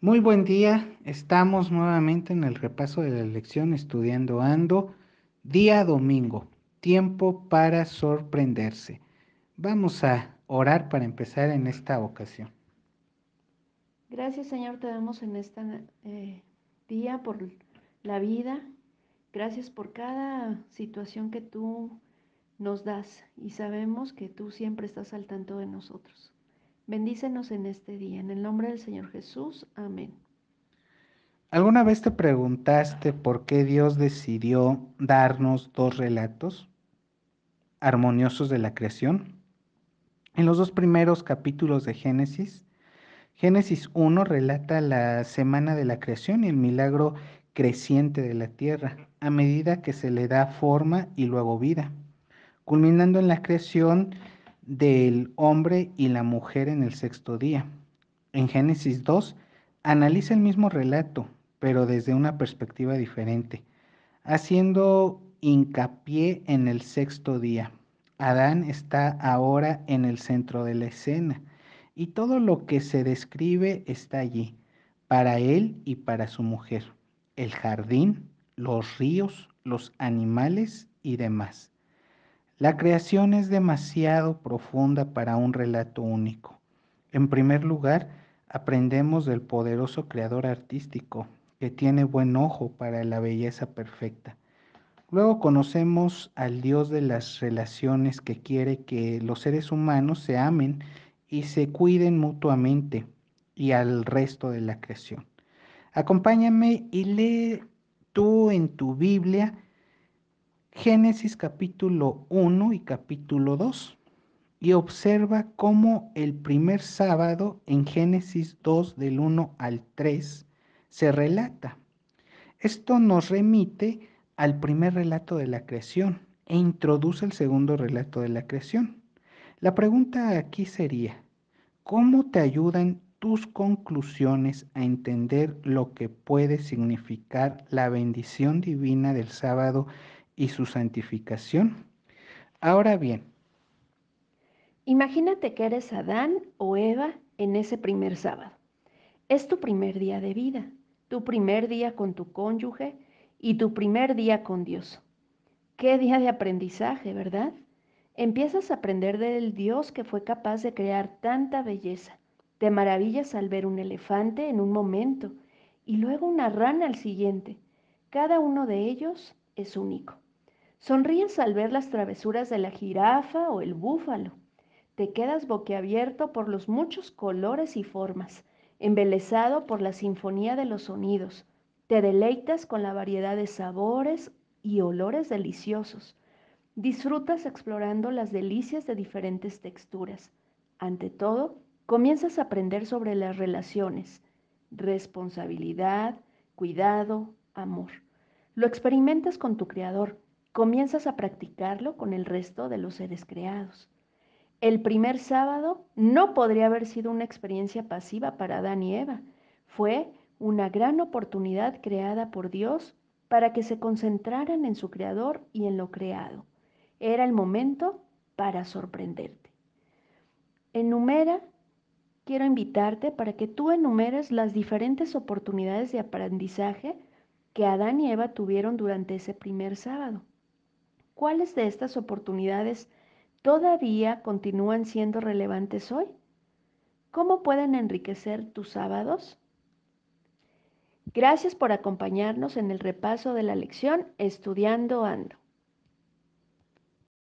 Muy buen día, estamos nuevamente en el repaso de la lección Estudiando Ando, día domingo, tiempo para sorprenderse. Vamos a orar para empezar en esta ocasión. Gracias Señor, te damos en este día por la vida. Gracias por cada situación que tú nos das y sabemos que tú siempre estás al tanto de nosotros. Bendícenos en este día, en el nombre del Señor Jesús. Amén. ¿Alguna vez te preguntaste por qué Dios decidió darnos dos relatos armoniosos de la creación? En los dos primeros capítulos de Génesis, Génesis 1 relata la semana de la creación y el milagro creciente de la tierra, a medida que se le da forma y luego vida, culminando en la creación del hombre y la mujer en el sexto día. En Génesis 2 analiza el mismo relato, pero desde una perspectiva diferente, haciendo hincapié en el sexto día. Adán está ahora en el centro de la escena y todo lo que se describe está allí, para él y para su mujer, el jardín, los ríos, los animales y demás. La creación es demasiado profunda para un relato único. En primer lugar, aprendemos del poderoso creador artístico, que tiene buen ojo para la belleza perfecta. Luego conocemos al Dios de las relaciones que quiere que los seres humanos se amen y se cuiden mutuamente y al resto de la creación. Acompáñame y lee tú en tu Biblia Génesis capítulo 1 y capítulo 2 y observa cómo el primer sábado en Génesis 2 del 1 al 3 se relata. Esto nos remite al primer relato de la creación e introduce el segundo relato de la creación. La pregunta aquí sería, ¿cómo te ayudan tus conclusiones a entender lo que puede significar la bendición divina del sábado y su santificación. Ahora bien, imagínate que eres Adán o Eva en ese primer sábado. Es tu primer día de vida, tu primer día con tu cónyuge y tu primer día con Dios. Qué día de aprendizaje, ¿verdad? Empiezas a aprender del Dios que fue capaz de crear tanta belleza. Te maravillas al ver un elefante en un momento y luego una rana al siguiente. Cada uno de ellos es único. Sonríes al ver las travesuras de la jirafa o el búfalo. Te quedas boquiabierto por los muchos colores y formas, embelesado por la sinfonía de los sonidos. Te deleitas con la variedad de sabores y olores deliciosos. Disfrutas explorando las delicias de diferentes texturas. Ante todo, comienzas a aprender sobre las relaciones, responsabilidad, cuidado, amor. Lo experimentas con tu creador, comienzas a practicarlo con el resto de los seres creados. El primer sábado no podría haber sido una experiencia pasiva para Adán y Eva. Fue una gran oportunidad creada por Dios para que se concentraran en su creador y en lo creado. Era el momento para sorprenderte. Enumera, quiero invitarte para que tú enumeres las diferentes oportunidades de aprendizaje que Adán y Eva tuvieron durante ese primer sábado. ¿Cuáles de estas oportunidades todavía continúan siendo relevantes hoy? ¿Cómo pueden enriquecer tus sábados? Gracias por acompañarnos en el repaso de la lección Estudiando Ando.